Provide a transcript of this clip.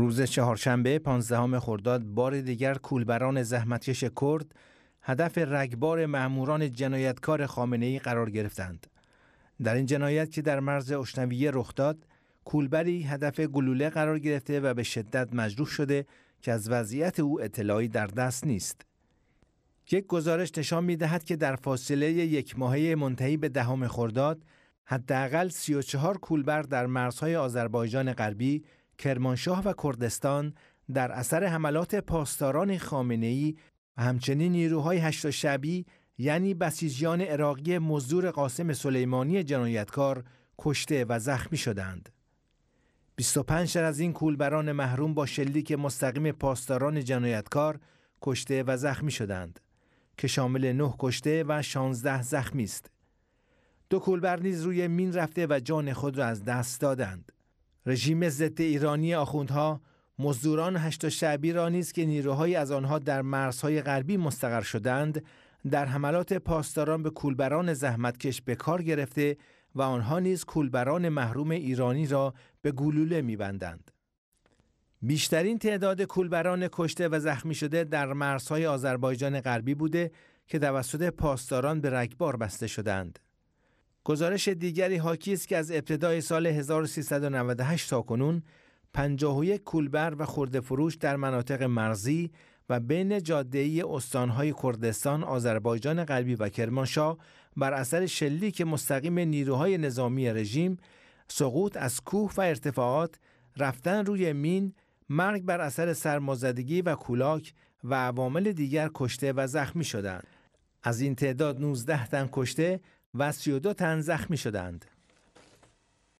روز چهارشنبه 15 خرداد بار دیگر کولبران زحمتکش کرد هدف رگبار مأموران جنایتکار خامنه ای قرار گرفتند. در این جنایت که در مرز اشنویه رخ داد، کولبری هدف گلوله قرار گرفته و به شدت مجروح شده که از وضعیت او اطلاعی در دست نیست. یک گزارش نشان می دهد که در فاصله یک ماهه منتهی به دهم خرداد حداقل 34 کولبر در مرزهای آذربایجان غربی کرمانشاه و کردستان در اثر حملات پاسداران خامنه‌ای و همچنین نیروهای هشت شبی یعنی بسیجیان عراقی مزدور قاسم سلیمانی جنایتکار کشته و زخمی شدند. 25 از این کولبران محروم با شلیک مستقیم پاسداران جنایتکار کشته و زخمی شدند که شامل 9 کشته و 16 زخمی است. دو کولبر نیز روی مین رفته و جان خود را از دست دادند. رژیم ضد ایرانی آخوندها مزدوران هشت شعبی را نیز که نیروهای از آنها در مرزهای غربی مستقر شدند در حملات پاسداران به کولبران زحمتکش به کار گرفته و آنها نیز کولبران محروم ایرانی را به گلوله میبندند. بیشترین تعداد کولبران کشته و زخمی شده در مرزهای آذربایجان غربی بوده که توسط پاسداران به رگبار بسته شدند. گزارش دیگری حاکی است که از ابتدای سال 1398 تا کنون 51 کولبر و خورده فروش در مناطق مرزی و بین جادهی استانهای کردستان، آذربایجان غربی و کرمانشاه بر اثر شلیک مستقیم نیروهای نظامی رژیم، سقوط از کوه و ارتفاعات، رفتن روی مین، مرگ بر اثر سرمازدگی و کولاک و عوامل دیگر کشته و زخمی شدند. از این تعداد 19 تن کشته و 32 تن زخمی شدند.